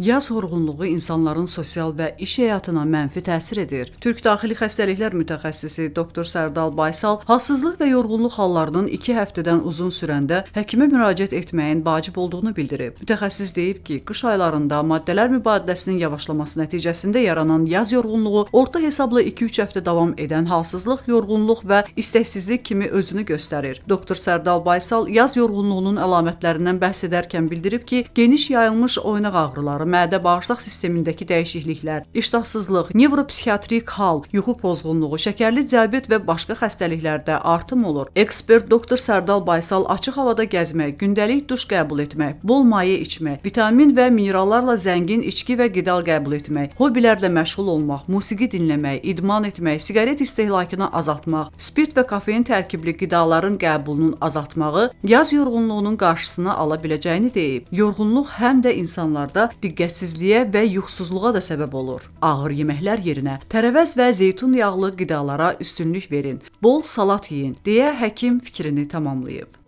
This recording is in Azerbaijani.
Yaz yorğunluğu insanların sosial və iş həyatına mənfi təsir edir. Türk Daxili Xəstəliklər mütəxəssisi doktor Sərdal Baysal halsızlıq və yorğunluq hallarının 2 həftədən uzun sürəndə həkimə müraciət etməyin vacib olduğunu bildirib. Mütəxəssis deyib ki, qış aylarında maddələr mübadiləsinin yavaşlaması nəticəsində yaranan yaz yorğunluğu orta hesabla 2-3 həftə davam edən halsızlıq, yorğunluq və istəksizlik kimi özünü göstərir. Doktor Sərdal Baysal yaz yorğunluğunun əlamətlərindən bəhs edərkən bildirib ki, geniş yayılmış oynaq ağrıları mədə-bağırsaq sistemindəki dəyişikliklər, iştahsızlıq, nevropsixiatrik hal, yuxu pozğunluğu, şəkərli diabet və başqa xəstəliklərdə artım olur. Ekspert doktor Sərdal Baysal açıq havada gəzmək, gündəlik duş qəbul etmək, bol maye içmək, vitamin və minerallarla zəngin içki və qida qəbul etmək, hobbilərlə məşğul olmaq, musiqi dinləmək, idman etmək, siqaret istehlakını azaltmaq, spirt və kofein tərkibli qidaların qəbulunun azaltmağı yaz yorğunluğunun qarşısını ala biləcəyini deyib. Yorğunluq həm də insanlarda digər diqqətsizliyə və yuxusuzluğa da səbəb olur. Ağır yeməklər yerinə tərəvəz və zeytun yağlı qidalara üstünlük verin, bol salat yeyin deyə həkim fikrini tamamlayıb.